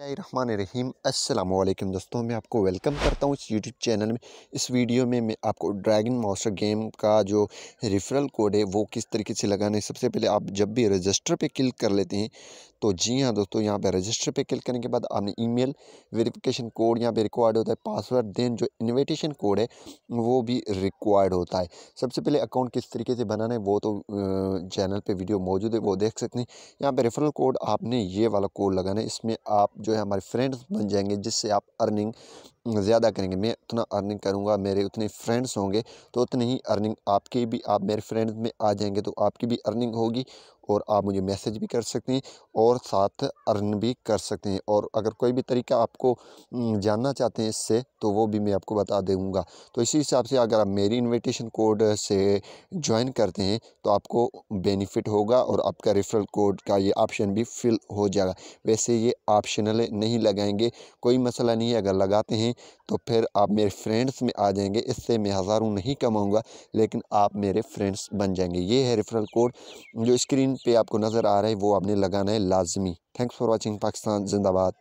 रहमान रहीम अस्सलाम दोस्तों मैं आपको वेलकम करता हूँ इस यूट्यूब चैनल में इस वीडियो में मैं आपको ड्रैगन मास्टर गेम का जो रेफरल कोड है वो किस तरीके से लगाना है सबसे पहले आप जब भी रजिस्टर पे क्लिक कर लेते हैं तो जी हाँ दोस्तों यहाँ पे रजिस्टर पे क्लिक करने के बाद आपने ईमेल वेरिफिकेशन कोड यहाँ पे रिक्वायर्ड होता है पासवर्ड देन जो इन्विटेशन कोड है वो भी रिक्वायर्ड होता है सबसे पहले अकाउंट किस तरीके से बनाना है वो तो चैनल पे वीडियो मौजूद है वो देख सकते हैं यहाँ पे रेफरल कोड आपने ये वाला कोड लगाना है इसमें आप जो है हमारे फ्रेंड्स बन जाएंगे जिससे आप अर्निंग ज़्यादा करेंगे मैं उतना अर्निंग करूँगा मेरे उतने फ्रेंड्स होंगे तो उतनी ही अर्निंग आपकी भी आप मेरे फ्रेंड्स में आ जाएंगे तो आपकी भी अर्निंग होगी और आप मुझे मैसेज भी कर सकते हैं और साथ अर्न भी कर सकते हैं और अगर कोई भी तरीका आपको जानना चाहते हैं इससे तो वो भी मैं आपको बता दूँगा तो इसी हिसाब से अगर आप मेरी इनविटेशन कोड से ज्वाइन करते हैं तो आपको बेनिफिट होगा और आपका रेफरल कोड का ये ऑप्शन भी फिल हो जाएगा वैसे ये ऑप्शनल नहीं लगाएंगे कोई मसला नहीं है अगर लगाते हैं तो फिर आप मेरे फ्रेंड्स में आ जाएंगे इससे मैं हज़ारों नहीं कमाऊँगा लेकिन आप मेरे फ्रेंड्स बन जाएंगे ये है रेफरल कोड जो स्क्रीन पर आपको नज़र आ रहा है वो आपने लगाना है लाजमी थैंक्स फॉर वॉचिंग पाकिस्तान जिंदाबाद